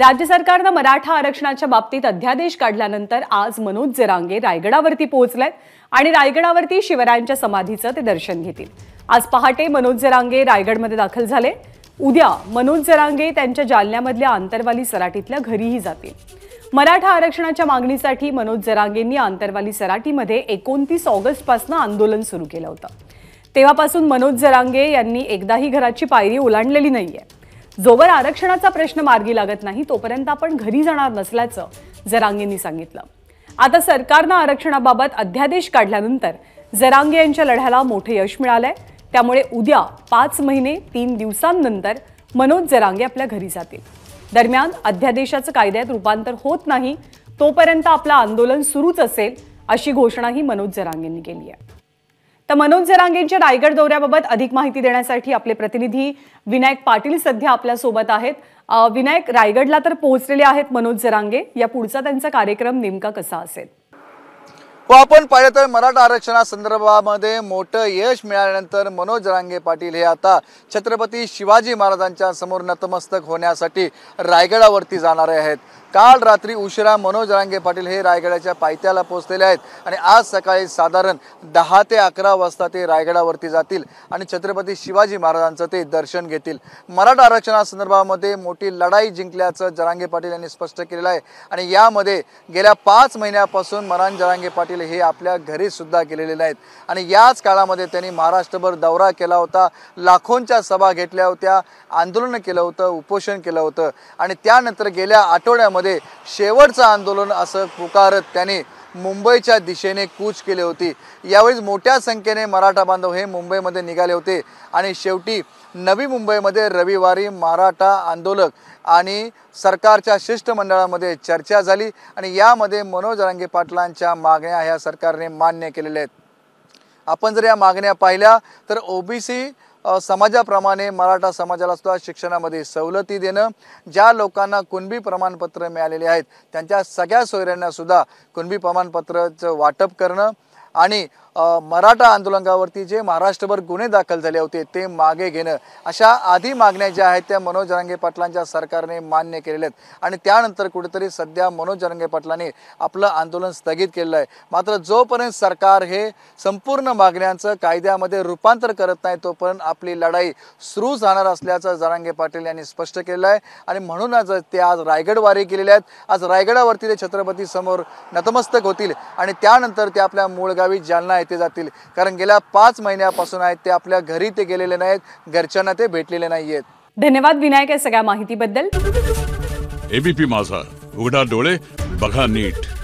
राज्य सरकारनं मराठा आरक्षणाच्या बाबतीत अध्यादेश काढल्यानंतर आज मनोज जरांगे रायगडावरती पोहोचलेत आणि रायगडावरती शिवरायांच्या समाधीचं ते दर्शन घेतील आज पहाटे मनोज जरांगे रायगडमध्ये दाखल झाले उद्या मनोज जरांगे त्यांच्या जालन्यामधल्या आंतरवाली सराटीतल्या घरीही जातील मराठा आरक्षणाच्या मागणीसाठी मनोज जरांगेंनी आंतरवाली सराटीमध्ये एकोणतीस ऑगस्टपासून आंदोलन सुरू केलं होतं तेव्हापासून मनोज जरांगे यांनी एकदाही घराची पायरी ओलांडलेली नाहीये जोवर आरक्षणाचा प्रश्न मार्गी लागत नाही तोपर्यंत आपण घरी जाणार नसल्याचं जरांगेंनी सांगितलं आता सरकारनं आरक्षणाबाबत अध्यादेश काढल्यानंतर जरांगे यांच्या लढ्याला मोठे यश मिळालंय त्यामुळे उद्या पाच महिने तीन दिवसांनंतर मनोज जरांगे आपल्या घरी जातील दरम्यान अध्यादेशाचं कायद्यात रूपांतर होत नाही तोपर्यंत आपलं आंदोलन सुरूच असेल अशी घोषणाही मनोज जरांगेंनी केली आहे तर मनोज जरांगेंच्या रायगड दौऱ्याबाबत अधिक माहिती देण्यासाठी आपले प्रतिनिधी विनायक पाटील सध्या सोबत आहेत विनायक रायगडला तर पोहोचलेले आहेत मनोज जरांगे या पुढचा त्यांचा कार्यक्रम नेमका कसा असेल हो आपण पाहिलं तर मराठा आरक्षणासंदर्भामध्ये मोठं यश मिळाल्यानंतर मनोज रांगे पाटील हे आता छत्रपती शिवाजी महाराजांच्या समोर नतमस्तक होण्यासाठी रायगडावरती जाणारे आहेत काल रात्री उशिरा मनोज रांगे पाटील हे रायगडाच्या पायथ्याला पोहोचलेले आहेत आणि आज सकाळी साधारण दहा ते अकरा वाजता ते रायगडावरती जातील आणि छत्रपती शिवाजी महाराजांचं ते दर्शन घेतील मराठा आरक्षणासंदर्भामध्ये मोठी लढाई जिंकल्याचं जरांगे पाटील यांनी स्पष्ट केलेलं आहे आणि यामध्ये गेल्या पाच महिन्यापासून मरान जरांगे पाटील हे आपल्या घरीसुद्धा गेलेले नाहीत आणि याच काळामध्ये त्यांनी महाराष्ट्रभर दौरा केला होता लाखोंच्या सभा घेतल्या होत्या आंदोलन केलं होतं उपोषण केलं होतं आणि त्यानंतर गेल्या आठवड्यामध्ये मध्ये शेवटचं आंदोलन असं पुकारत त्यांनी मुंबईच्या दिशेने कूच केली होती यावेळी मोठ्या संख्येने मराठा बांधव हे मुंबईमध्ये निघाले होते आणि शेवटी नवी मुंबईमध्ये रविवारी मराठा आंदोलक आणि सरकारच्या शिष्टमंडळामध्ये चर्चा झाली आणि यामध्ये मनोज रांगे पाटलांच्या मागण्या ह्या सरकारने मान्य केलेल्या आहेत आपण जर या मागण्या पाहिल्या तर ओबीसी समाजाप्रमाणे मराठा समाजाला सुद्धा शिक्षणामध्ये सवलती देणं ज्या लोकांना कुणबी प्रमाणपत्र मिळालेले आहेत त्यांच्या सगळ्या सोयऱ्यांनासुद्धा कुणबी प्रमाणपत्राचं वाटप करणं आणि मराठा आंदोलनावरती जे महाराष्ट्रभर गुन्हे दाखल झाले होते ते मागे घेणं अशा आधी मागण्या ज्या आहेत त्या मनोज जरांगे पाटलांच्या सरकारने मान्य केलेल्या आहेत आणि त्यानंतर कुठेतरी सध्या मनोज जरांगे पाटलांनी आपलं आंदोलन स्थगित केलेलं आहे मात्र जोपर्यंत सरकार हे संपूर्ण मागण्यांचं कायद्यामध्ये रूपांतर करत नाही तोपर्यंत आपली लढाई सुरू जाणार असल्याचं जरांगे पाटील यांनी स्पष्ट केलं आहे आणि म्हणूनच ते आज रायगडवारी गेलेले आहेत आज रायगडावरती ते छत्रपती समोर नतमस्तक होतील आणि त्यानंतर ते आपल्या मूळ गावी जालना ते जातील कारण गेल्या पाच महिन्यापासून आहेत ते आपल्या घरी ते गेलेले नाहीत घरच्यांना ते भेटलेले नाहीयेत धन्यवाद विनायक या सगळ्या माहितीबद्दल एबीपी माझा उघडा डोळे बघा नीट